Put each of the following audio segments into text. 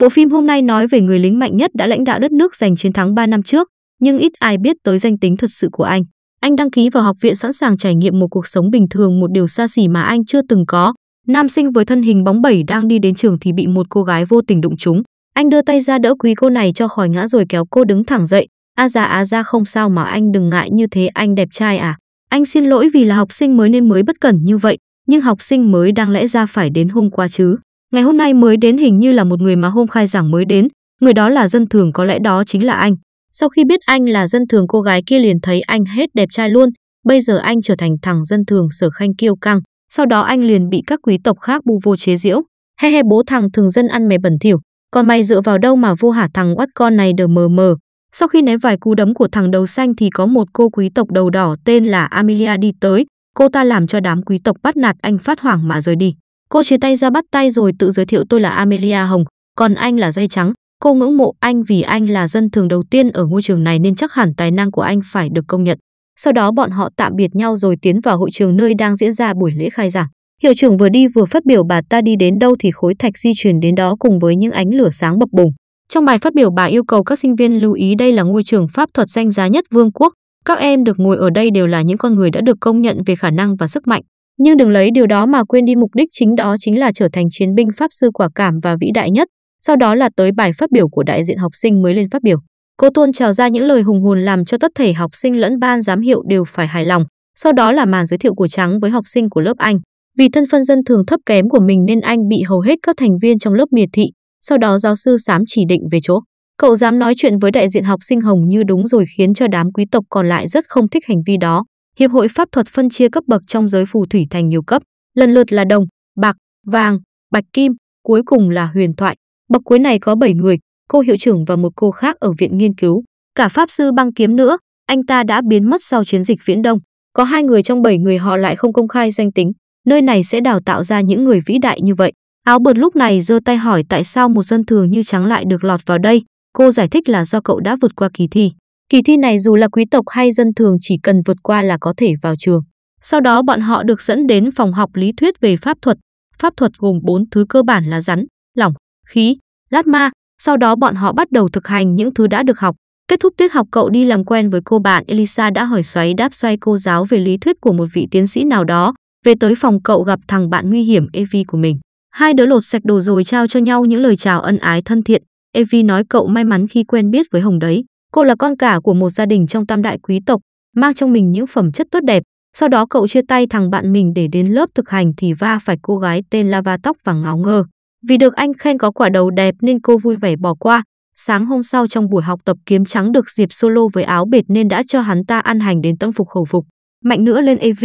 Bộ phim hôm nay nói về người lính mạnh nhất đã lãnh đạo đất nước giành chiến thắng 3 năm trước, nhưng ít ai biết tới danh tính thật sự của anh. Anh đăng ký vào học viện sẵn sàng trải nghiệm một cuộc sống bình thường, một điều xa xỉ mà anh chưa từng có. Nam sinh với thân hình bóng bẩy đang đi đến trường thì bị một cô gái vô tình đụng trúng. Anh đưa tay ra đỡ quý cô này cho khỏi ngã rồi kéo cô đứng thẳng dậy. A già á ra không sao mà anh đừng ngại như thế anh đẹp trai à. Anh xin lỗi vì là học sinh mới nên mới bất cẩn như vậy, nhưng học sinh mới đang lẽ ra phải đến hôm qua chứ. Ngày hôm nay mới đến hình như là một người mà hôm khai giảng mới đến, người đó là dân thường có lẽ đó chính là anh. Sau khi biết anh là dân thường cô gái kia liền thấy anh hết đẹp trai luôn, bây giờ anh trở thành thằng dân thường sở khanh kiêu căng, sau đó anh liền bị các quý tộc khác bu vô chế diễu He he bố thằng thường dân ăn mày bẩn thỉu, còn mày dựa vào đâu mà vô hả thằng oắt con này đờ mờ mờ. Sau khi né vài cú đấm của thằng đầu xanh thì có một cô quý tộc đầu đỏ tên là Amelia đi tới, cô ta làm cho đám quý tộc bắt nạt anh phát hoảng mà rời đi. Cô chia tay ra bắt tay rồi tự giới thiệu tôi là Amelia Hồng, còn anh là dây trắng. Cô ngưỡng mộ anh vì anh là dân thường đầu tiên ở ngôi trường này nên chắc hẳn tài năng của anh phải được công nhận. Sau đó bọn họ tạm biệt nhau rồi tiến vào hội trường nơi đang diễn ra buổi lễ khai giảng. Hiệu trưởng vừa đi vừa phát biểu bà ta đi đến đâu thì khối thạch di chuyển đến đó cùng với những ánh lửa sáng bập bùng. Trong bài phát biểu bà yêu cầu các sinh viên lưu ý đây là ngôi trường pháp thuật danh giá nhất vương quốc. Các em được ngồi ở đây đều là những con người đã được công nhận về khả năng và sức mạnh. Nhưng đừng lấy điều đó mà quên đi mục đích chính đó chính là trở thành chiến binh pháp sư quả cảm và vĩ đại nhất, sau đó là tới bài phát biểu của đại diện học sinh mới lên phát biểu. Cô tuôn trào ra những lời hùng hồn làm cho tất thể học sinh lẫn ban giám hiệu đều phải hài lòng, sau đó là màn giới thiệu của Trắng với học sinh của lớp Anh. Vì thân phân dân thường thấp kém của mình nên anh bị hầu hết các thành viên trong lớp miệt thị, sau đó giáo sư sám chỉ định về chỗ. Cậu dám nói chuyện với đại diện học sinh Hồng như đúng rồi khiến cho đám quý tộc còn lại rất không thích hành vi đó. Hiệp hội pháp thuật phân chia cấp bậc trong giới phù thủy thành nhiều cấp, lần lượt là đồng, bạc, vàng, bạch kim, cuối cùng là huyền thoại. Bậc cuối này có 7 người, cô hiệu trưởng và một cô khác ở viện nghiên cứu, cả pháp sư băng kiếm nữa, anh ta đã biến mất sau chiến dịch Viễn Đông. Có hai người trong 7 người họ lại không công khai danh tính, nơi này sẽ đào tạo ra những người vĩ đại như vậy. Áo bợt lúc này giơ tay hỏi tại sao một dân thường như trắng lại được lọt vào đây. Cô giải thích là do cậu đã vượt qua kỳ thi. Kỳ thi này dù là quý tộc hay dân thường chỉ cần vượt qua là có thể vào trường. Sau đó bọn họ được dẫn đến phòng học lý thuyết về pháp thuật. Pháp thuật gồm 4 thứ cơ bản là rắn, lỏng, khí, lát ma. Sau đó bọn họ bắt đầu thực hành những thứ đã được học. Kết thúc tiết học cậu đi làm quen với cô bạn Elisa đã hỏi xoáy đáp xoay cô giáo về lý thuyết của một vị tiến sĩ nào đó. Về tới phòng cậu gặp thằng bạn nguy hiểm Evie của mình. Hai đứa lột sạch đồ rồi trao cho nhau những lời chào ân ái thân thiện. Evie nói cậu may mắn khi quen biết với Hồng đấy. Cô là con cả của một gia đình trong tam đại quý tộc, mang trong mình những phẩm chất tốt đẹp. Sau đó cậu chia tay thằng bạn mình để đến lớp thực hành thì va phải cô gái tên Lava tóc vàng ngáo ngơ. Vì được anh khen có quả đầu đẹp nên cô vui vẻ bỏ qua. Sáng hôm sau trong buổi học tập kiếm trắng được Diệp solo với áo bệt nên đã cho hắn ta ăn hành đến tâm phục khẩu phục. Mạnh nữa lên AV,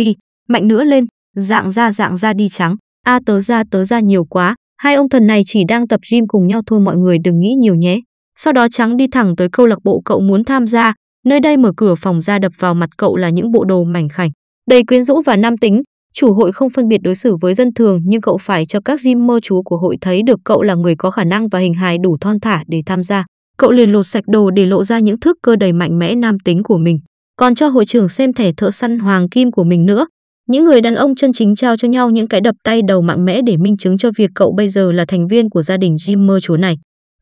mạnh nữa lên, dạng ra dạng ra đi trắng. A à, tớ ra tớ ra nhiều quá, hai ông thần này chỉ đang tập gym cùng nhau thôi mọi người đừng nghĩ nhiều nhé. Sau đó Trắng đi thẳng tới câu lạc bộ cậu muốn tham gia, nơi đây mở cửa phòng ra đập vào mặt cậu là những bộ đồ mảnh khảnh, đầy quyến rũ và nam tính. Chủ hội không phân biệt đối xử với dân thường nhưng cậu phải cho các gymmer chú của hội thấy được cậu là người có khả năng và hình hài đủ thon thả để tham gia. Cậu liền lột sạch đồ để lộ ra những thước cơ đầy mạnh mẽ nam tính của mình. Còn cho hội trưởng xem thẻ thợ săn hoàng kim của mình nữa. Những người đàn ông chân chính trao cho nhau những cái đập tay đầu mạnh mẽ để minh chứng cho việc cậu bây giờ là thành viên của gia đình Jimmer chúa này.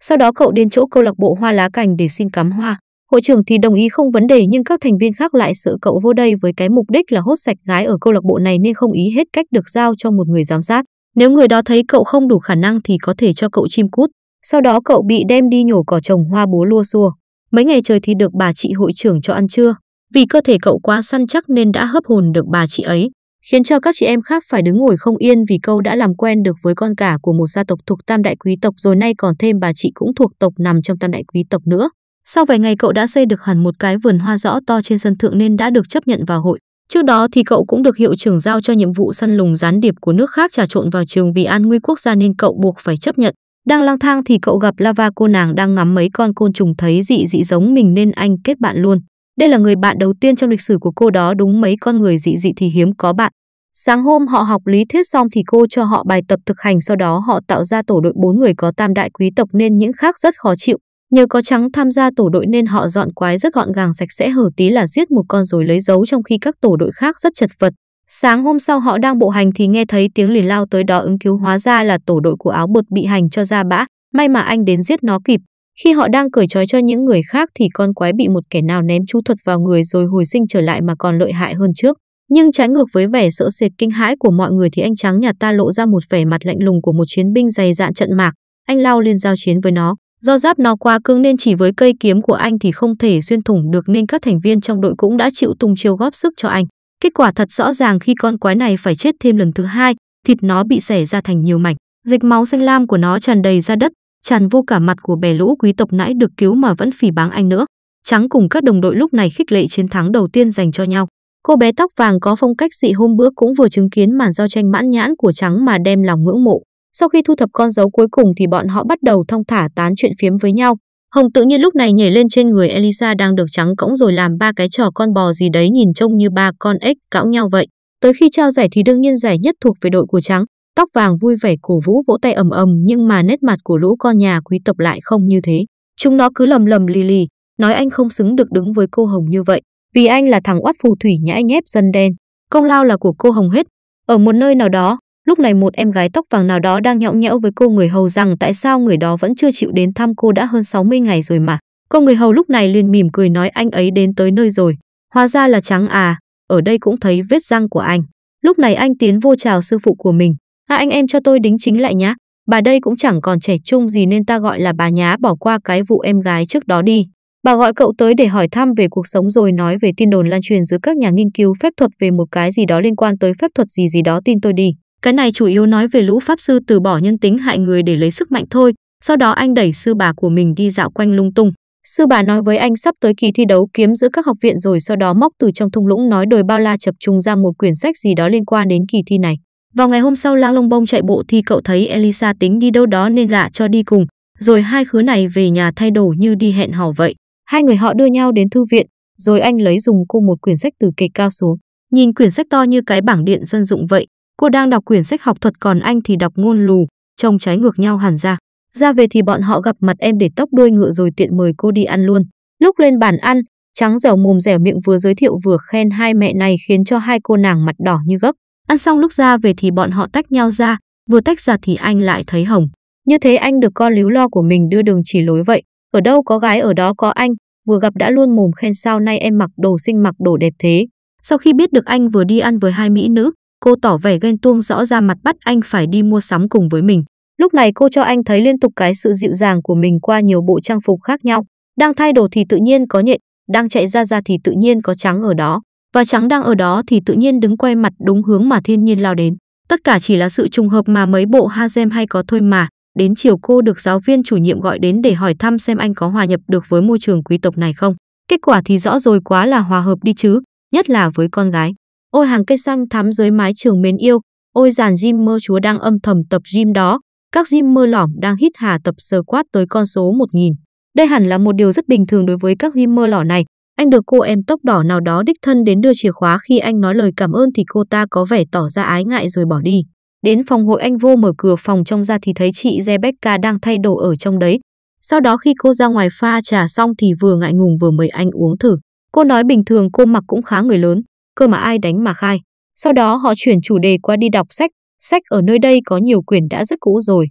Sau đó cậu đến chỗ câu lạc bộ hoa lá cành để xin cắm hoa. Hội trưởng thì đồng ý không vấn đề nhưng các thành viên khác lại sợ cậu vô đây với cái mục đích là hốt sạch gái ở câu lạc bộ này nên không ý hết cách được giao cho một người giám sát. Nếu người đó thấy cậu không đủ khả năng thì có thể cho cậu chim cút. Sau đó cậu bị đem đi nhổ cỏ trồng hoa búa lua xua. Mấy ngày trời thì được bà chị hội trưởng cho ăn trưa. Vì cơ thể cậu quá săn chắc nên đã hấp hồn được bà chị ấy khiến cho các chị em khác phải đứng ngồi không yên vì câu đã làm quen được với con cả của một gia tộc thuộc tam đại quý tộc rồi nay còn thêm bà chị cũng thuộc tộc nằm trong tam đại quý tộc nữa. Sau vài ngày cậu đã xây được hẳn một cái vườn hoa rõ to trên sân thượng nên đã được chấp nhận vào hội. Trước đó thì cậu cũng được hiệu trưởng giao cho nhiệm vụ săn lùng gián điệp của nước khác trà trộn vào trường vì an nguy quốc gia nên cậu buộc phải chấp nhận. Đang lang thang thì cậu gặp Lava cô nàng đang ngắm mấy con côn trùng thấy dị dị giống mình nên anh kết bạn luôn. Đây là người bạn đầu tiên trong lịch sử của cô đó đúng mấy con người dị dị thì hiếm có bạn. Sáng hôm họ học lý thuyết xong thì cô cho họ bài tập thực hành sau đó họ tạo ra tổ đội 4 người có tam đại quý tộc nên những khác rất khó chịu. Nhờ có trắng tham gia tổ đội nên họ dọn quái rất gọn gàng sạch sẽ hở tí là giết một con rồi lấy dấu trong khi các tổ đội khác rất chật vật. Sáng hôm sau họ đang bộ hành thì nghe thấy tiếng liền lao tới đó ứng cứu hóa ra là tổ đội của áo bột bị hành cho ra bã. May mà anh đến giết nó kịp. Khi họ đang cởi trói cho những người khác thì con quái bị một kẻ nào ném chú thuật vào người rồi hồi sinh trở lại mà còn lợi hại hơn trước. Nhưng trái ngược với vẻ sợ sệt kinh hãi của mọi người thì anh trắng nhà ta lộ ra một vẻ mặt lạnh lùng của một chiến binh dày dạn trận mạc. Anh lao lên giao chiến với nó. Do giáp nó quá cứng nên chỉ với cây kiếm của anh thì không thể xuyên thủng được nên các thành viên trong đội cũng đã chịu tung chiêu góp sức cho anh. Kết quả thật rõ ràng khi con quái này phải chết thêm lần thứ hai, thịt nó bị xẻ ra thành nhiều mảnh, dịch máu xanh lam của nó tràn đầy ra đất, tràn vô cả mặt của bè lũ quý tộc nãy được cứu mà vẫn phỉ báng anh nữa. Trắng cùng các đồng đội lúc này khích lệ chiến thắng đầu tiên dành cho nhau. Cô bé tóc vàng có phong cách dị hôm bữa cũng vừa chứng kiến màn giao tranh mãn nhãn của Trắng mà đem lòng ngưỡng mộ. Sau khi thu thập con dấu cuối cùng thì bọn họ bắt đầu thông thả tán chuyện phiếm với nhau. Hồng tự nhiên lúc này nhảy lên trên người Elisa đang được trắng cõng rồi làm ba cái trò con bò gì đấy nhìn trông như ba con ếch cõng nhau vậy. Tới khi trao giải thì đương nhiên giải nhất thuộc về đội của trắng. Tóc vàng vui vẻ cổ vũ vỗ tay ầm ầm nhưng mà nét mặt của lũ con nhà quý tộc lại không như thế. Chúng nó cứ lầm lầm lì lì, nói anh không xứng được đứng với cô Hồng như vậy, vì anh là thằng oát phù thủy nhãi nhép dân đen. Công lao là của cô Hồng hết. Ở một nơi nào đó, lúc này một em gái tóc vàng nào đó đang nhõng nhẽo với cô người hầu rằng tại sao người đó vẫn chưa chịu đến thăm cô đã hơn 60 ngày rồi mà. Cô người hầu lúc này liền mỉm cười nói anh ấy đến tới nơi rồi. Hóa ra là trắng à, ở đây cũng thấy vết răng của anh. Lúc này anh tiến vô chào sư phụ của mình. À anh em cho tôi đính chính lại nhá, bà đây cũng chẳng còn trẻ trung gì nên ta gọi là bà nhá bỏ qua cái vụ em gái trước đó đi. Bà gọi cậu tới để hỏi thăm về cuộc sống rồi nói về tin đồn lan truyền giữa các nhà nghiên cứu phép thuật về một cái gì đó liên quan tới phép thuật gì gì đó tin tôi đi. Cái này chủ yếu nói về lũ pháp sư từ bỏ nhân tính hại người để lấy sức mạnh thôi, sau đó anh đẩy sư bà của mình đi dạo quanh lung tung. Sư bà nói với anh sắp tới kỳ thi đấu kiếm giữa các học viện rồi sau đó móc từ trong thung lũng nói đồi bao la chập trùng ra một quyển sách gì đó liên quan đến kỳ thi này. Vào ngày hôm sau Lang Long Bông chạy bộ thì cậu thấy Elisa tính đi đâu đó nên gả cho đi cùng, rồi hai khứa này về nhà thay đồ như đi hẹn hò vậy. Hai người họ đưa nhau đến thư viện, rồi anh lấy dùng cô một quyển sách từ kệ cao xuống. Nhìn quyển sách to như cái bảng điện dân dụng vậy, cô đang đọc quyển sách học thuật còn anh thì đọc ngôn lù, trông trái ngược nhau hẳn ra. Ra về thì bọn họ gặp mặt em để tóc đuôi ngựa rồi tiện mời cô đi ăn luôn. Lúc lên bàn ăn, trắng dẻo mồm dẻo miệng vừa giới thiệu vừa khen hai mẹ này khiến cho hai cô nàng mặt đỏ như gấc. Ăn xong lúc ra về thì bọn họ tách nhau ra, vừa tách ra thì anh lại thấy Hồng. Như thế anh được con líu lo của mình đưa đường chỉ lối vậy, ở đâu có gái ở đó có anh, vừa gặp đã luôn mồm khen sao nay em mặc đồ xinh mặc đồ đẹp thế. Sau khi biết được anh vừa đi ăn với hai mỹ nữ, cô tỏ vẻ ghen tuông rõ ra mặt bắt anh phải đi mua sắm cùng với mình. Lúc này cô cho anh thấy liên tục cái sự dịu dàng của mình qua nhiều bộ trang phục khác nhau. Đang thay đồ thì tự nhiên có nhện, đang chạy ra ra thì tự nhiên có trắng ở đó và trắng đang ở đó thì tự nhiên đứng quay mặt đúng hướng mà thiên nhiên lao đến. Tất cả chỉ là sự trùng hợp mà mấy bộ Hazem hay có thôi mà, đến chiều cô được giáo viên chủ nhiệm gọi đến để hỏi thăm xem anh có hòa nhập được với môi trường quý tộc này không. Kết quả thì rõ rồi quá là hòa hợp đi chứ, nhất là với con gái. Ôi hàng cây xăng thắm dưới mái trường mến yêu, ôi dàn gym mơ chúa đang âm thầm tập gym đó, các gym mơ lỏm đang hít hà tập sờ quát tới con số 1000. Đây hẳn là một điều rất bình thường đối với các gym mơ lỏ này, anh được cô em tóc đỏ nào đó đích thân đến đưa chìa khóa khi anh nói lời cảm ơn thì cô ta có vẻ tỏ ra ái ngại rồi bỏ đi. Đến phòng hội anh vô mở cửa phòng trong ra thì thấy chị Rebecca đang thay đồ ở trong đấy. Sau đó khi cô ra ngoài pha trà xong thì vừa ngại ngùng vừa mời anh uống thử. Cô nói bình thường cô mặc cũng khá người lớn, cơ mà ai đánh mà khai. Sau đó họ chuyển chủ đề qua đi đọc sách. Sách ở nơi đây có nhiều quyển đã rất cũ rồi.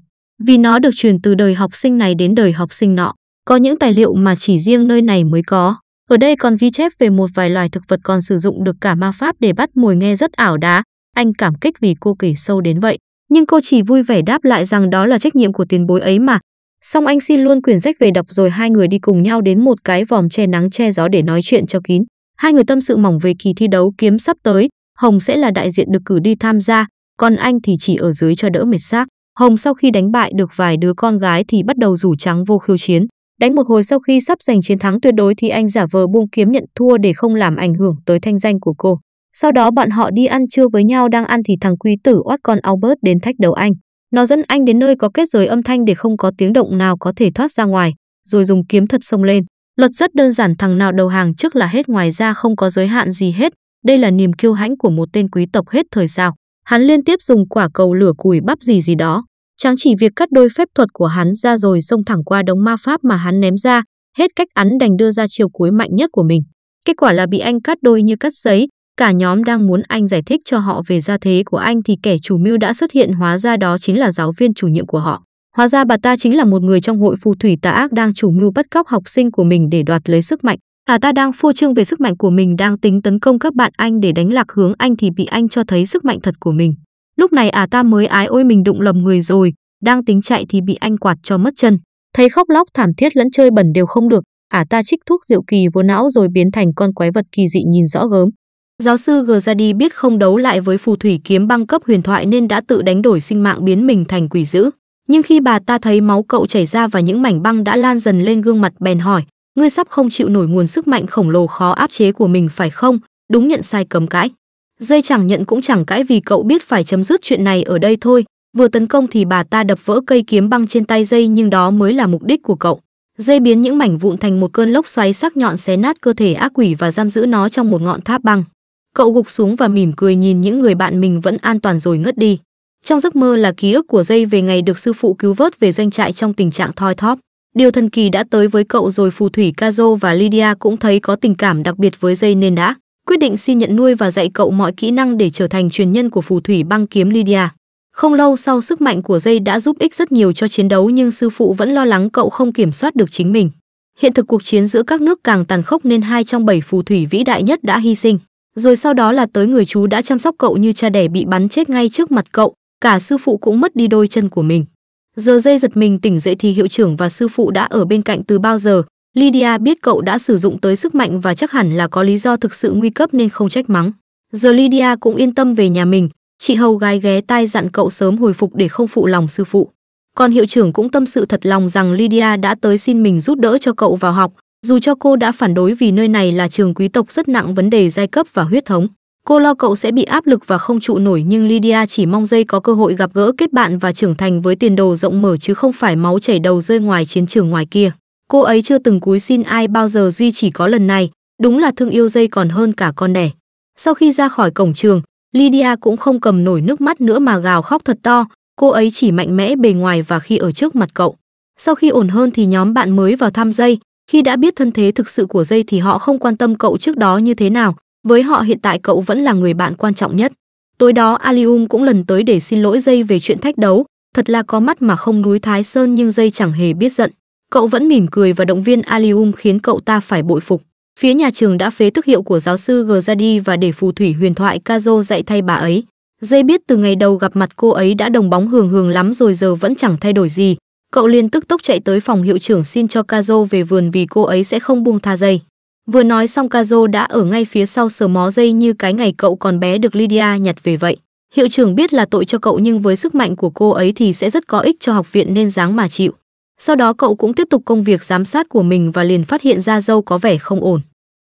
Vì nó được truyền từ đời học sinh này đến đời học sinh nọ. Có những tài liệu mà chỉ riêng nơi này mới có. Ở đây còn ghi chép về một vài loài thực vật còn sử dụng được cả ma pháp để bắt mồi nghe rất ảo đá. Anh cảm kích vì cô kể sâu đến vậy. Nhưng cô chỉ vui vẻ đáp lại rằng đó là trách nhiệm của tiền bối ấy mà. Xong anh xin luôn quyển sách về đọc rồi hai người đi cùng nhau đến một cái vòm che nắng che gió để nói chuyện cho kín. Hai người tâm sự mỏng về kỳ thi đấu kiếm sắp tới. Hồng sẽ là đại diện được cử đi tham gia, còn anh thì chỉ ở dưới cho đỡ mệt xác. Hồng sau khi đánh bại được vài đứa con gái thì bắt đầu rủ trắng vô khiêu chiến. Đánh một hồi sau khi sắp giành chiến thắng tuyệt đối thì anh giả vờ buông kiếm nhận thua để không làm ảnh hưởng tới thanh danh của cô. Sau đó bọn họ đi ăn trưa với nhau đang ăn thì thằng quý tử oát con Albert đến thách đầu anh. Nó dẫn anh đến nơi có kết giới âm thanh để không có tiếng động nào có thể thoát ra ngoài, rồi dùng kiếm thật xông lên. Luật rất đơn giản thằng nào đầu hàng trước là hết ngoài ra không có giới hạn gì hết. Đây là niềm kiêu hãnh của một tên quý tộc hết thời sao. Hắn liên tiếp dùng quả cầu lửa củi bắp gì gì đó, Chẳng chỉ việc cắt đôi phép thuật của hắn ra rồi xông thẳng qua đống ma pháp mà hắn ném ra, hết cách hắn đành đưa ra chiều cuối mạnh nhất của mình. Kết quả là bị anh cắt đôi như cắt giấy, cả nhóm đang muốn anh giải thích cho họ về gia thế của anh thì kẻ chủ mưu đã xuất hiện hóa ra đó chính là giáo viên chủ nhiệm của họ. Hóa ra bà ta chính là một người trong hội phù thủy tà ác đang chủ mưu bắt cóc học sinh của mình để đoạt lấy sức mạnh. Bà ta đang phô trương về sức mạnh của mình đang tính tấn công các bạn anh để đánh lạc hướng anh thì bị anh cho thấy sức mạnh thật của mình. Lúc này à ta mới ái ôi mình đụng lầm người rồi, đang tính chạy thì bị anh quạt cho mất chân. Thấy khóc lóc thảm thiết lẫn chơi bẩn đều không được, à ta trích thuốc diệu kỳ vô não rồi biến thành con quái vật kỳ dị nhìn rõ gớm. Giáo sư G ra đi biết không đấu lại với phù thủy kiếm băng cấp huyền thoại nên đã tự đánh đổi sinh mạng biến mình thành quỷ dữ. Nhưng khi bà ta thấy máu cậu chảy ra và những mảnh băng đã lan dần lên gương mặt bèn hỏi, ngươi sắp không chịu nổi nguồn sức mạnh khổng lồ khó áp chế của mình phải không? Đúng nhận sai cấm cãi dây chẳng nhận cũng chẳng cãi vì cậu biết phải chấm dứt chuyện này ở đây thôi vừa tấn công thì bà ta đập vỡ cây kiếm băng trên tay dây nhưng đó mới là mục đích của cậu dây biến những mảnh vụn thành một cơn lốc xoáy sắc nhọn xé nát cơ thể ác quỷ và giam giữ nó trong một ngọn tháp băng cậu gục xuống và mỉm cười nhìn những người bạn mình vẫn an toàn rồi ngất đi trong giấc mơ là ký ức của dây về ngày được sư phụ cứu vớt về doanh trại trong tình trạng thoi thóp điều thần kỳ đã tới với cậu rồi phù thủy Kazo và Lydia cũng thấy có tình cảm đặc biệt với dây nên đã quyết định xin nhận nuôi và dạy cậu mọi kỹ năng để trở thành truyền nhân của phù thủy băng kiếm Lydia. Không lâu sau sức mạnh của dây đã giúp ích rất nhiều cho chiến đấu nhưng sư phụ vẫn lo lắng cậu không kiểm soát được chính mình. Hiện thực cuộc chiến giữa các nước càng tàn khốc nên hai trong bảy phù thủy vĩ đại nhất đã hy sinh. Rồi sau đó là tới người chú đã chăm sóc cậu như cha đẻ bị bắn chết ngay trước mặt cậu, cả sư phụ cũng mất đi đôi chân của mình. Giờ dây giật mình tỉnh dậy thì hiệu trưởng và sư phụ đã ở bên cạnh từ bao giờ, Lydia biết cậu đã sử dụng tới sức mạnh và chắc hẳn là có lý do thực sự nguy cấp nên không trách mắng. Giờ Lydia cũng yên tâm về nhà mình, chị hầu gái ghé tai dặn cậu sớm hồi phục để không phụ lòng sư phụ. Còn hiệu trưởng cũng tâm sự thật lòng rằng Lydia đã tới xin mình giúp đỡ cho cậu vào học, dù cho cô đã phản đối vì nơi này là trường quý tộc rất nặng vấn đề giai cấp và huyết thống. Cô lo cậu sẽ bị áp lực và không trụ nổi nhưng Lydia chỉ mong dây có cơ hội gặp gỡ kết bạn và trưởng thành với tiền đồ rộng mở chứ không phải máu chảy đầu rơi ngoài chiến trường ngoài kia. Cô ấy chưa từng cúi xin ai bao giờ duy chỉ có lần này, đúng là thương yêu dây còn hơn cả con đẻ. Sau khi ra khỏi cổng trường, Lydia cũng không cầm nổi nước mắt nữa mà gào khóc thật to, cô ấy chỉ mạnh mẽ bề ngoài và khi ở trước mặt cậu. Sau khi ổn hơn thì nhóm bạn mới vào thăm dây, khi đã biết thân thế thực sự của dây thì họ không quan tâm cậu trước đó như thế nào, với họ hiện tại cậu vẫn là người bạn quan trọng nhất. Tối đó Alium cũng lần tới để xin lỗi dây về chuyện thách đấu, thật là có mắt mà không núi Thái Sơn nhưng dây chẳng hề biết giận. Cậu vẫn mỉm cười và động viên Alium khiến cậu ta phải bội phục. Phía nhà trường đã phế tức hiệu của giáo sư đi và để phù thủy huyền thoại Kazo dạy thay bà ấy. Dây biết từ ngày đầu gặp mặt cô ấy đã đồng bóng hường hường lắm rồi giờ vẫn chẳng thay đổi gì. Cậu liền tức tốc chạy tới phòng hiệu trưởng xin cho Kazo về vườn vì cô ấy sẽ không buông tha dây. Vừa nói xong Kazo đã ở ngay phía sau sờ mó dây như cái ngày cậu còn bé được Lydia nhặt về vậy. Hiệu trưởng biết là tội cho cậu nhưng với sức mạnh của cô ấy thì sẽ rất có ích cho học viện nên dáng mà chịu. Sau đó cậu cũng tiếp tục công việc giám sát của mình và liền phát hiện ra dâu có vẻ không ổn.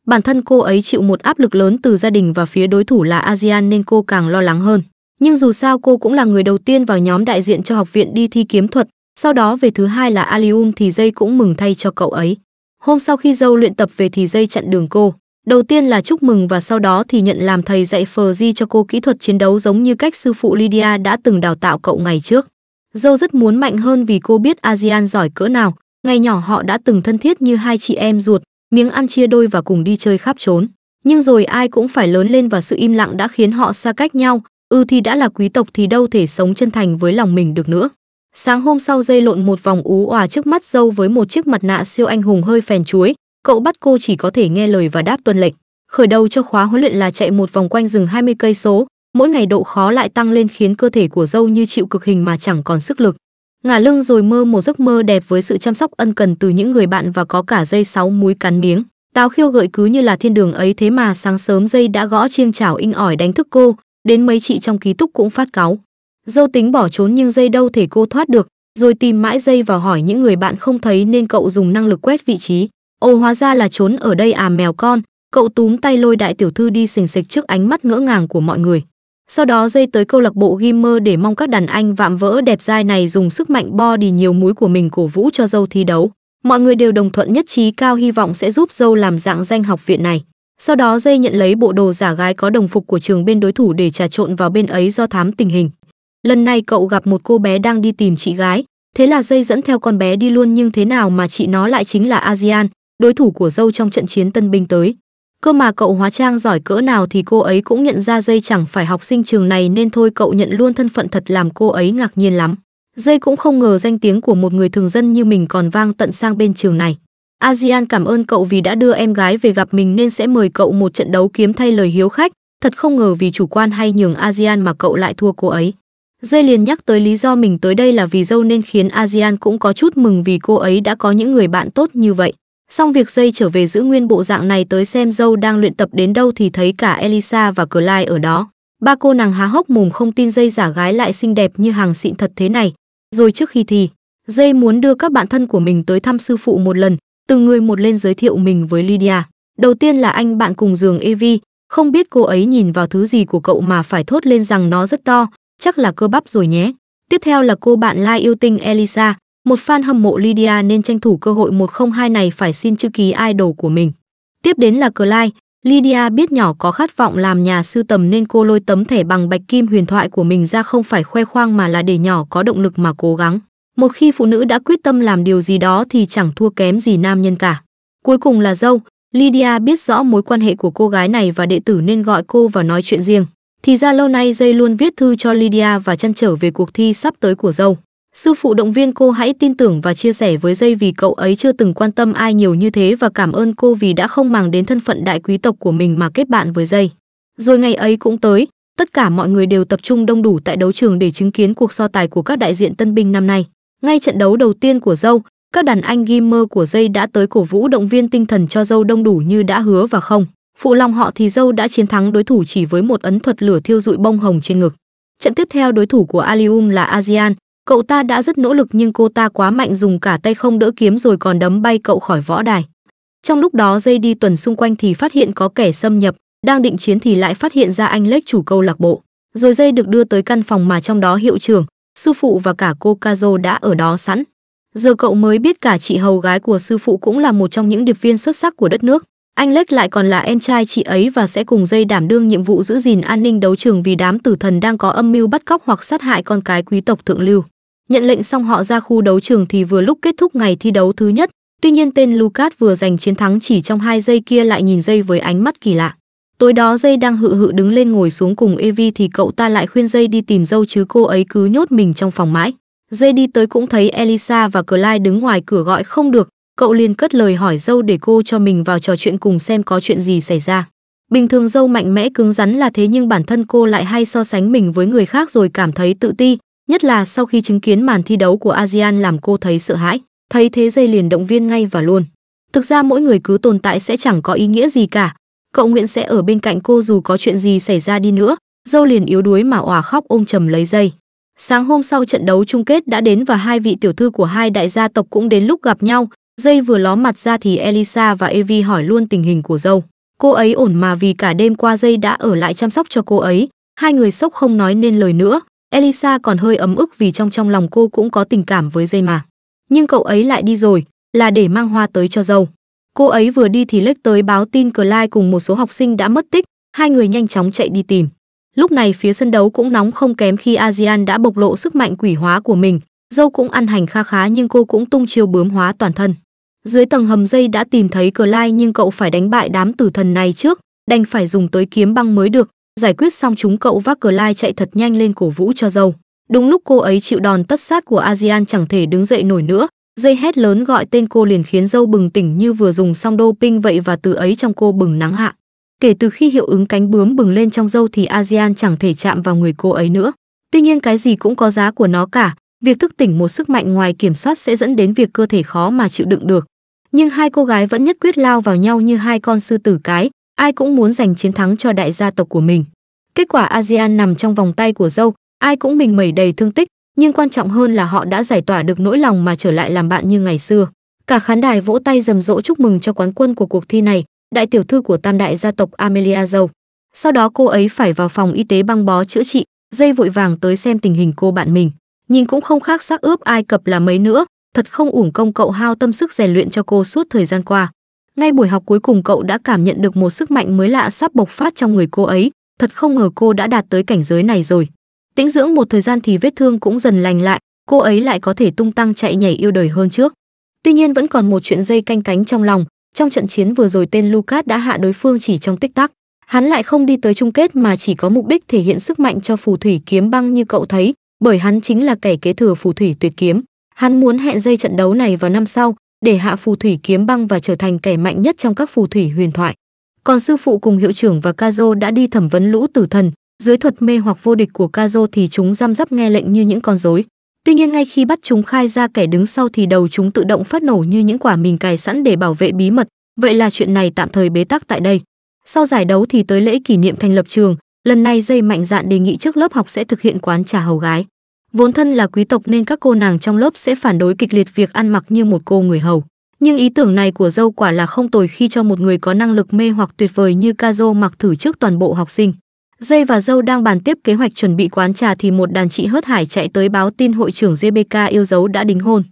Bản thân cô ấy chịu một áp lực lớn từ gia đình và phía đối thủ là ASEAN nên cô càng lo lắng hơn. Nhưng dù sao cô cũng là người đầu tiên vào nhóm đại diện cho học viện đi thi kiếm thuật, sau đó về thứ hai là Alium thì dây cũng mừng thay cho cậu ấy. Hôm sau khi dâu luyện tập về thì dây chặn đường cô. Đầu tiên là chúc mừng và sau đó thì nhận làm thầy dạy phờ di cho cô kỹ thuật chiến đấu giống như cách sư phụ Lydia đã từng đào tạo cậu ngày trước. Dâu rất muốn mạnh hơn vì cô biết Azian giỏi cỡ nào, ngày nhỏ họ đã từng thân thiết như hai chị em ruột, miếng ăn chia đôi và cùng đi chơi khắp trốn. Nhưng rồi ai cũng phải lớn lên và sự im lặng đã khiến họ xa cách nhau, ư ừ thì đã là quý tộc thì đâu thể sống chân thành với lòng mình được nữa. Sáng hôm sau dây lộn một vòng ú òa trước mắt dâu với một chiếc mặt nạ siêu anh hùng hơi phèn chuối, cậu bắt cô chỉ có thể nghe lời và đáp tuân lệnh. Khởi đầu cho khóa huấn luyện là chạy một vòng quanh rừng 20 cây số, mỗi ngày độ khó lại tăng lên khiến cơ thể của dâu như chịu cực hình mà chẳng còn sức lực ngả lưng rồi mơ một giấc mơ đẹp với sự chăm sóc ân cần từ những người bạn và có cả dây sáu múi cắn miếng táo khiêu gợi cứ như là thiên đường ấy thế mà sáng sớm dây đã gõ chiêng chảo inh ỏi đánh thức cô đến mấy chị trong ký túc cũng phát cáu dâu tính bỏ trốn nhưng dây đâu thể cô thoát được rồi tìm mãi dây và hỏi những người bạn không thấy nên cậu dùng năng lực quét vị trí ồ hóa ra là trốn ở đây à mèo con cậu túm tay lôi đại tiểu thư đi sình sịch trước ánh mắt ngỡ ngàng của mọi người sau đó dây tới câu lạc bộ Gamer để mong các đàn anh vạm vỡ đẹp dai này dùng sức mạnh bo body nhiều múi của mình cổ vũ cho dâu thi đấu. Mọi người đều đồng thuận nhất trí cao hy vọng sẽ giúp dâu làm dạng danh học viện này. Sau đó dây nhận lấy bộ đồ giả gái có đồng phục của trường bên đối thủ để trà trộn vào bên ấy do thám tình hình. Lần này cậu gặp một cô bé đang đi tìm chị gái, thế là dây dẫn theo con bé đi luôn nhưng thế nào mà chị nó lại chính là ASEAN, đối thủ của dâu trong trận chiến tân binh tới. Cơ mà cậu hóa trang giỏi cỡ nào thì cô ấy cũng nhận ra dây chẳng phải học sinh trường này nên thôi cậu nhận luôn thân phận thật làm cô ấy ngạc nhiên lắm. Dây cũng không ngờ danh tiếng của một người thường dân như mình còn vang tận sang bên trường này. ASEAN cảm ơn cậu vì đã đưa em gái về gặp mình nên sẽ mời cậu một trận đấu kiếm thay lời hiếu khách. Thật không ngờ vì chủ quan hay nhường ASEAN mà cậu lại thua cô ấy. Dây liền nhắc tới lý do mình tới đây là vì dâu nên khiến ASEAN cũng có chút mừng vì cô ấy đã có những người bạn tốt như vậy. Xong việc dây trở về giữ nguyên bộ dạng này tới xem dâu đang luyện tập đến đâu thì thấy cả Elisa và Clyde ở đó. Ba cô nàng há hốc mồm không tin dây giả gái lại xinh đẹp như hàng xịn thật thế này. Rồi trước khi thì, dây muốn đưa các bạn thân của mình tới thăm sư phụ một lần, từng người một lên giới thiệu mình với Lydia. Đầu tiên là anh bạn cùng giường Evie, không biết cô ấy nhìn vào thứ gì của cậu mà phải thốt lên rằng nó rất to, chắc là cơ bắp rồi nhé. Tiếp theo là cô bạn lai yêu tinh Elisa, một fan hâm mộ Lydia nên tranh thủ cơ hội 102 này phải xin chữ ký idol của mình. Tiếp đến là Clyde, Lydia biết nhỏ có khát vọng làm nhà sư tầm nên cô lôi tấm thẻ bằng bạch kim huyền thoại của mình ra không phải khoe khoang mà là để nhỏ có động lực mà cố gắng. Một khi phụ nữ đã quyết tâm làm điều gì đó thì chẳng thua kém gì nam nhân cả. Cuối cùng là dâu, Lydia biết rõ mối quan hệ của cô gái này và đệ tử nên gọi cô và nói chuyện riêng. Thì ra lâu nay dây luôn viết thư cho Lydia và chăn trở về cuộc thi sắp tới của dâu. Sư phụ động viên cô hãy tin tưởng và chia sẻ với dây vì cậu ấy chưa từng quan tâm ai nhiều như thế và cảm ơn cô vì đã không màng đến thân phận đại quý tộc của mình mà kết bạn với dây. Rồi ngày ấy cũng tới, tất cả mọi người đều tập trung đông đủ tại đấu trường để chứng kiến cuộc so tài của các đại diện tân binh năm nay. Ngay trận đấu đầu tiên của dâu, các đàn anh gamer của dây đã tới cổ vũ động viên tinh thần cho dâu đông đủ như đã hứa và không. Phụ lòng họ thì dâu đã chiến thắng đối thủ chỉ với một ấn thuật lửa thiêu dụi bông hồng trên ngực. Trận tiếp theo đối thủ của Alium là ASEAN, Cậu ta đã rất nỗ lực nhưng cô ta quá mạnh dùng cả tay không đỡ kiếm rồi còn đấm bay cậu khỏi võ đài. Trong lúc đó dây đi tuần xung quanh thì phát hiện có kẻ xâm nhập, đang định chiến thì lại phát hiện ra anh lếch chủ câu lạc bộ. Rồi dây được đưa tới căn phòng mà trong đó hiệu trưởng, sư phụ và cả cô Kazo đã ở đó sẵn. Giờ cậu mới biết cả chị hầu gái của sư phụ cũng là một trong những điệp viên xuất sắc của đất nước. Anh Lếch lại còn là em trai chị ấy và sẽ cùng dây đảm đương nhiệm vụ giữ gìn an ninh đấu trường vì đám tử thần đang có âm mưu bắt cóc hoặc sát hại con cái quý tộc thượng lưu. Nhận lệnh xong họ ra khu đấu trường thì vừa lúc kết thúc ngày thi đấu thứ nhất, tuy nhiên tên Lucas vừa giành chiến thắng chỉ trong hai giây kia lại nhìn dây với ánh mắt kỳ lạ. Tối đó dây đang hự hự đứng lên ngồi xuống cùng Evie thì cậu ta lại khuyên dây đi tìm dâu chứ cô ấy cứ nhốt mình trong phòng mãi. Dây đi tới cũng thấy Elisa và Clyde đứng ngoài cửa gọi không được, cậu liền cất lời hỏi dâu để cô cho mình vào trò chuyện cùng xem có chuyện gì xảy ra. Bình thường dâu mạnh mẽ cứng rắn là thế nhưng bản thân cô lại hay so sánh mình với người khác rồi cảm thấy tự ti, Nhất là sau khi chứng kiến màn thi đấu của ASEAN làm cô thấy sợ hãi, thấy thế dây liền động viên ngay và luôn. Thực ra mỗi người cứ tồn tại sẽ chẳng có ý nghĩa gì cả. Cậu Nguyễn sẽ ở bên cạnh cô dù có chuyện gì xảy ra đi nữa. Dâu liền yếu đuối mà òa khóc ôm chầm lấy dây. Sáng hôm sau trận đấu chung kết đã đến và hai vị tiểu thư của hai đại gia tộc cũng đến lúc gặp nhau. Dây vừa ló mặt ra thì Elisa và Evie hỏi luôn tình hình của dâu. Cô ấy ổn mà vì cả đêm qua dây đã ở lại chăm sóc cho cô ấy. Hai người sốc không nói nên lời nữa. Elisa còn hơi ấm ức vì trong trong lòng cô cũng có tình cảm với dây mà. Nhưng cậu ấy lại đi rồi, là để mang hoa tới cho dâu. Cô ấy vừa đi thì lếch tới báo tin Clyde cùng một số học sinh đã mất tích, hai người nhanh chóng chạy đi tìm. Lúc này phía sân đấu cũng nóng không kém khi ASEAN đã bộc lộ sức mạnh quỷ hóa của mình, dâu cũng ăn hành kha khá nhưng cô cũng tung chiêu bướm hóa toàn thân. Dưới tầng hầm dây đã tìm thấy Clyde nhưng cậu phải đánh bại đám tử thần này trước, đành phải dùng tới kiếm băng mới được, giải quyết xong chúng cậu vác cờ lai chạy thật nhanh lên cổ vũ cho dâu đúng lúc cô ấy chịu đòn tất sát của asean chẳng thể đứng dậy nổi nữa dây hét lớn gọi tên cô liền khiến dâu bừng tỉnh như vừa dùng xong doping vậy và từ ấy trong cô bừng nắng hạ kể từ khi hiệu ứng cánh bướm bừng lên trong dâu thì asean chẳng thể chạm vào người cô ấy nữa tuy nhiên cái gì cũng có giá của nó cả việc thức tỉnh một sức mạnh ngoài kiểm soát sẽ dẫn đến việc cơ thể khó mà chịu đựng được nhưng hai cô gái vẫn nhất quyết lao vào nhau như hai con sư tử cái ai cũng muốn giành chiến thắng cho đại gia tộc của mình. Kết quả ASEAN nằm trong vòng tay của dâu, ai cũng mình mẩy đầy thương tích, nhưng quan trọng hơn là họ đã giải tỏa được nỗi lòng mà trở lại làm bạn như ngày xưa. Cả khán đài vỗ tay rầm rộ chúc mừng cho quán quân của cuộc thi này, đại tiểu thư của tam đại gia tộc Amelia dâu. Sau đó cô ấy phải vào phòng y tế băng bó chữa trị, dây vội vàng tới xem tình hình cô bạn mình. Nhìn cũng không khác xác ướp Ai Cập là mấy nữa, thật không uổng công cậu hao tâm sức rèn luyện cho cô suốt thời gian qua. Ngay buổi học cuối cùng cậu đã cảm nhận được một sức mạnh mới lạ sắp bộc phát trong người cô ấy, thật không ngờ cô đã đạt tới cảnh giới này rồi. Tĩnh dưỡng một thời gian thì vết thương cũng dần lành lại, cô ấy lại có thể tung tăng chạy nhảy yêu đời hơn trước. Tuy nhiên vẫn còn một chuyện dây canh cánh trong lòng, trong trận chiến vừa rồi tên Lucas đã hạ đối phương chỉ trong tích tắc. Hắn lại không đi tới chung kết mà chỉ có mục đích thể hiện sức mạnh cho phù thủy kiếm băng như cậu thấy, bởi hắn chính là kẻ kế thừa phù thủy tuyệt kiếm. Hắn muốn hẹn dây trận đấu này vào năm sau, để hạ phù thủy kiếm băng và trở thành kẻ mạnh nhất trong các phù thủy huyền thoại. Còn sư phụ cùng hiệu trưởng và Kazo đã đi thẩm vấn lũ tử thần, dưới thuật mê hoặc vô địch của Kazo thì chúng răm rắp nghe lệnh như những con rối. Tuy nhiên ngay khi bắt chúng khai ra kẻ đứng sau thì đầu chúng tự động phát nổ như những quả mình cài sẵn để bảo vệ bí mật, vậy là chuyện này tạm thời bế tắc tại đây. Sau giải đấu thì tới lễ kỷ niệm thành lập trường, lần này dây mạnh dạn đề nghị trước lớp học sẽ thực hiện quán trà hầu gái. Vốn thân là quý tộc nên các cô nàng trong lớp sẽ phản đối kịch liệt việc ăn mặc như một cô người hầu. Nhưng ý tưởng này của dâu quả là không tồi khi cho một người có năng lực mê hoặc tuyệt vời như Kazo mặc thử trước toàn bộ học sinh. Dây và dâu đang bàn tiếp kế hoạch chuẩn bị quán trà thì một đàn chị hớt hải chạy tới báo tin hội trưởng JBK yêu dấu đã đính hôn.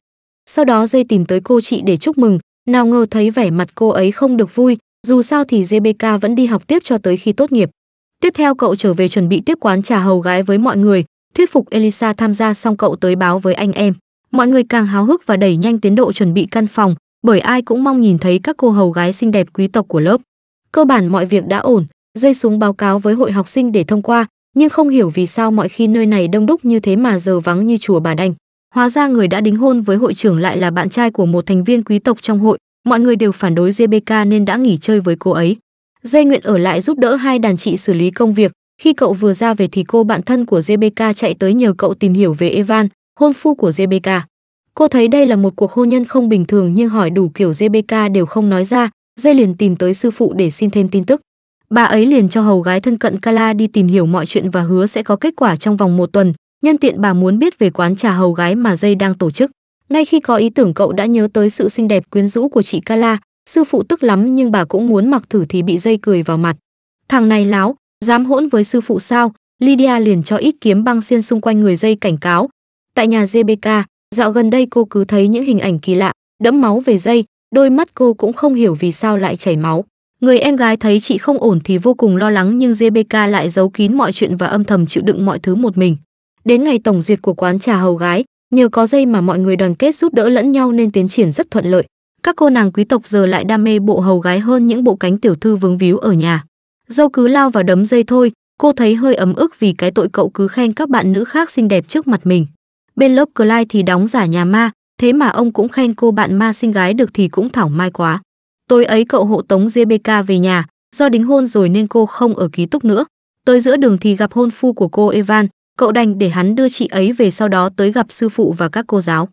Sau đó dây tìm tới cô chị để chúc mừng, nào ngờ thấy vẻ mặt cô ấy không được vui, dù sao thì JBK vẫn đi học tiếp cho tới khi tốt nghiệp. Tiếp theo cậu trở về chuẩn bị tiếp quán trà hầu gái với mọi người, thuyết phục Elisa tham gia xong cậu tới báo với anh em. Mọi người càng háo hức và đẩy nhanh tiến độ chuẩn bị căn phòng, bởi ai cũng mong nhìn thấy các cô hầu gái xinh đẹp quý tộc của lớp. Cơ bản mọi việc đã ổn, rơi xuống báo cáo với hội học sinh để thông qua, nhưng không hiểu vì sao mọi khi nơi này đông đúc như thế mà giờ vắng như chùa bà đanh. Hóa ra người đã đính hôn với hội trưởng lại là bạn trai của một thành viên quý tộc trong hội, mọi người đều phản đối JBK nên đã nghỉ chơi với cô ấy. Dây nguyện ở lại giúp đỡ hai đàn chị xử lý công việc, khi cậu vừa ra về thì cô bạn thân của JBK chạy tới nhờ cậu tìm hiểu về Evan, hôn phu của JBK. Cô thấy đây là một cuộc hôn nhân không bình thường nhưng hỏi đủ kiểu JBK đều không nói ra, dây liền tìm tới sư phụ để xin thêm tin tức. Bà ấy liền cho hầu gái thân cận Kala đi tìm hiểu mọi chuyện và hứa sẽ có kết quả trong vòng một tuần, nhân tiện bà muốn biết về quán trà hầu gái mà dây đang tổ chức. Ngay khi có ý tưởng cậu đã nhớ tới sự xinh đẹp quyến rũ của chị Kala, sư phụ tức lắm nhưng bà cũng muốn mặc thử thì bị dây cười vào mặt. Thằng này láo, dám hỗn với sư phụ sao lydia liền cho ít kiếm băng xiên xung quanh người dây cảnh cáo tại nhà gbk dạo gần đây cô cứ thấy những hình ảnh kỳ lạ đẫm máu về dây đôi mắt cô cũng không hiểu vì sao lại chảy máu người em gái thấy chị không ổn thì vô cùng lo lắng nhưng gbk lại giấu kín mọi chuyện và âm thầm chịu đựng mọi thứ một mình đến ngày tổng duyệt của quán trà hầu gái nhờ có dây mà mọi người đoàn kết giúp đỡ lẫn nhau nên tiến triển rất thuận lợi các cô nàng quý tộc giờ lại đam mê bộ hầu gái hơn những bộ cánh tiểu thư vướng víu ở nhà dâu cứ lao vào đấm dây thôi cô thấy hơi ấm ức vì cái tội cậu cứ khen các bạn nữ khác xinh đẹp trước mặt mình bên lớp Clyde thì đóng giả nhà ma thế mà ông cũng khen cô bạn ma sinh gái được thì cũng thảo mai quá tối ấy cậu hộ tống JBK về nhà do đính hôn rồi nên cô không ở ký túc nữa tới giữa đường thì gặp hôn phu của cô Evan cậu đành để hắn đưa chị ấy về sau đó tới gặp sư phụ và các cô giáo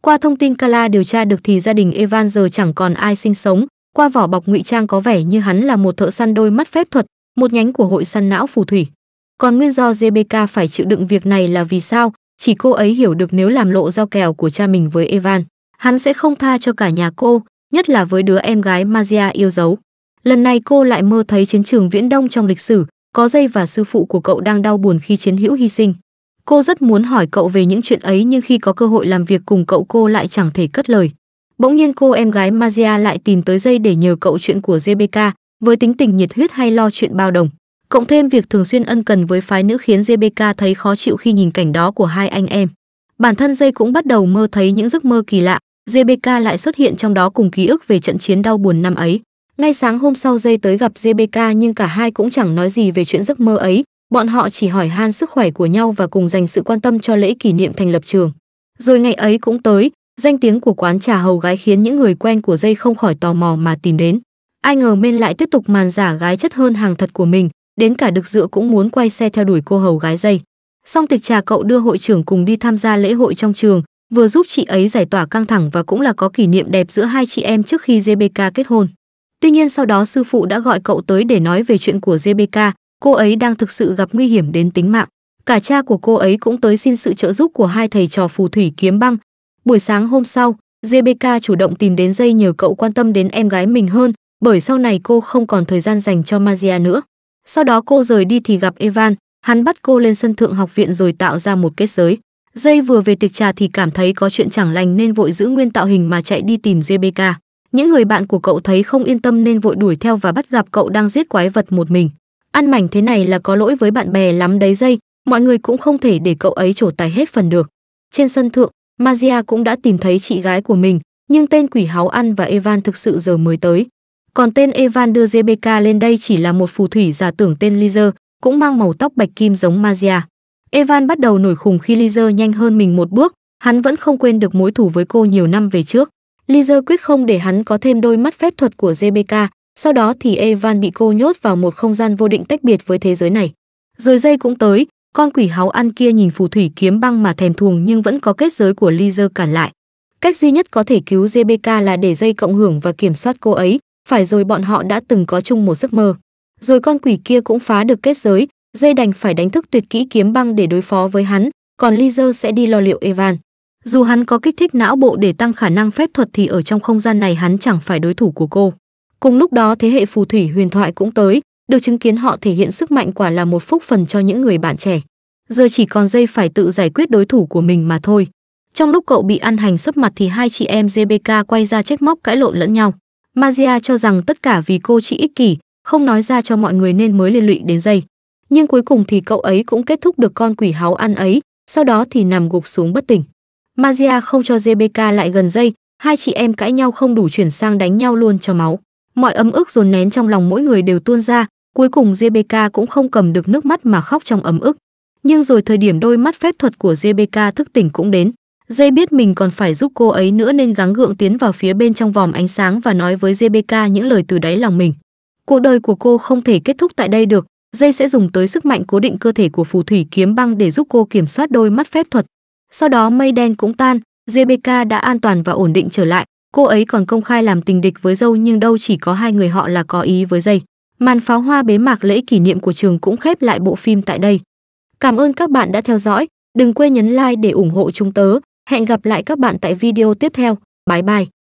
qua thông tin Kala điều tra được thì gia đình Evan giờ chẳng còn ai sinh sống qua vỏ bọc ngụy trang có vẻ như hắn là một thợ săn đôi mắt phép thuật một nhánh của hội săn não phù thủy còn nguyên do gbk phải chịu đựng việc này là vì sao chỉ cô ấy hiểu được nếu làm lộ giao kèo của cha mình với evan hắn sẽ không tha cho cả nhà cô nhất là với đứa em gái Maria yêu dấu. Lần này cô lại mơ thấy chiến trường Viễn Đông trong lịch sử, có dây và sư phụ của cậu đang đau buồn khi chiến hữu hy sinh. Cô rất muốn hỏi cậu về những chuyện ấy nhưng khi có cơ hội làm việc cùng cậu cô lại chẳng thể cất lời. Bỗng nhiên cô em gái Maria lại tìm tới dây để nhờ cậu chuyện của JBK, với tính tình nhiệt huyết hay lo chuyện bao đồng. Cộng thêm việc thường xuyên ân cần với phái nữ khiến JBK thấy khó chịu khi nhìn cảnh đó của hai anh em. Bản thân dây cũng bắt đầu mơ thấy những giấc mơ kỳ lạ, JBK lại xuất hiện trong đó cùng ký ức về trận chiến đau buồn năm ấy. Ngay sáng hôm sau dây tới gặp JBK nhưng cả hai cũng chẳng nói gì về chuyện giấc mơ ấy, bọn họ chỉ hỏi han sức khỏe của nhau và cùng dành sự quan tâm cho lễ kỷ niệm thành lập trường. Rồi ngày ấy cũng tới, Danh tiếng của quán trà hầu gái khiến những người quen của dây không khỏi tò mò mà tìm đến. Ai ngờ Mên lại tiếp tục màn giả gái chất hơn hàng thật của mình, đến cả được dựa cũng muốn quay xe theo đuổi cô hầu gái dây. Song tịch trà cậu đưa hội trưởng cùng đi tham gia lễ hội trong trường, vừa giúp chị ấy giải tỏa căng thẳng và cũng là có kỷ niệm đẹp giữa hai chị em trước khi JBK kết hôn. Tuy nhiên sau đó sư phụ đã gọi cậu tới để nói về chuyện của JBK, cô ấy đang thực sự gặp nguy hiểm đến tính mạng. Cả cha của cô ấy cũng tới xin sự trợ giúp của hai thầy trò phù thủy kiếm băng, Buổi sáng hôm sau, JBK chủ động tìm đến dây nhờ cậu quan tâm đến em gái mình hơn, bởi sau này cô không còn thời gian dành cho Maria nữa. Sau đó cô rời đi thì gặp Evan, hắn bắt cô lên sân thượng học viện rồi tạo ra một kết giới. Dây vừa về tiệc trà thì cảm thấy có chuyện chẳng lành nên vội giữ nguyên tạo hình mà chạy đi tìm JBK. Những người bạn của cậu thấy không yên tâm nên vội đuổi theo và bắt gặp cậu đang giết quái vật một mình. Ăn mảnh thế này là có lỗi với bạn bè lắm đấy dây, mọi người cũng không thể để cậu ấy trổ tài hết phần được. Trên sân thượng, Maria cũng đã tìm thấy chị gái của mình, nhưng tên quỷ háo ăn và Evan thực sự giờ mới tới. Còn tên Evan đưa Rebecca lên đây chỉ là một phù thủy giả tưởng tên Lizer, cũng mang màu tóc bạch kim giống Maria. Evan bắt đầu nổi khùng khi Lizer nhanh hơn mình một bước, hắn vẫn không quên được mối thù với cô nhiều năm về trước. Lizer quyết không để hắn có thêm đôi mắt phép thuật của Rebecca, sau đó thì Evan bị cô nhốt vào một không gian vô định tách biệt với thế giới này. Rồi dây cũng tới, con quỷ háu ăn kia nhìn phù thủy kiếm băng mà thèm thuồng nhưng vẫn có kết giới của Lizer cản lại. Cách duy nhất có thể cứu JBK là để dây cộng hưởng và kiểm soát cô ấy, phải rồi bọn họ đã từng có chung một giấc mơ. Rồi con quỷ kia cũng phá được kết giới, dây đành phải đánh thức tuyệt kỹ kiếm băng để đối phó với hắn, còn Lizer sẽ đi lo liệu Evan. Dù hắn có kích thích não bộ để tăng khả năng phép thuật thì ở trong không gian này hắn chẳng phải đối thủ của cô. Cùng lúc đó thế hệ phù thủy huyền thoại cũng tới, được chứng kiến họ thể hiện sức mạnh quả là một phúc phần cho những người bạn trẻ. Giờ chỉ còn dây phải tự giải quyết đối thủ của mình mà thôi. Trong lúc cậu bị ăn hành sấp mặt thì hai chị em JBK quay ra trách móc cãi lộn lẫn nhau. Maria cho rằng tất cả vì cô chị ích kỷ, không nói ra cho mọi người nên mới liên lụy đến dây. Nhưng cuối cùng thì cậu ấy cũng kết thúc được con quỷ háu ăn ấy, sau đó thì nằm gục xuống bất tỉnh. Maria không cho JBK lại gần dây, hai chị em cãi nhau không đủ chuyển sang đánh nhau luôn cho máu. Mọi ấm ức dồn nén trong lòng mỗi người đều tuôn ra, Cuối cùng JBK cũng không cầm được nước mắt mà khóc trong ấm ức. Nhưng rồi thời điểm đôi mắt phép thuật của JBK thức tỉnh cũng đến. Dây biết mình còn phải giúp cô ấy nữa nên gắng gượng tiến vào phía bên trong vòng ánh sáng và nói với JBK những lời từ đáy lòng mình. Cuộc đời của cô không thể kết thúc tại đây được, dây sẽ dùng tới sức mạnh cố định cơ thể của phù thủy kiếm băng để giúp cô kiểm soát đôi mắt phép thuật. Sau đó mây đen cũng tan, JBK đã an toàn và ổn định trở lại. Cô ấy còn công khai làm tình địch với dâu nhưng đâu chỉ có hai người họ là có ý với dây. Màn pháo hoa bế mạc lễ kỷ niệm của trường cũng khép lại bộ phim tại đây. Cảm ơn các bạn đã theo dõi, đừng quên nhấn like để ủng hộ chúng tớ. Hẹn gặp lại các bạn tại video tiếp theo. Bye bye.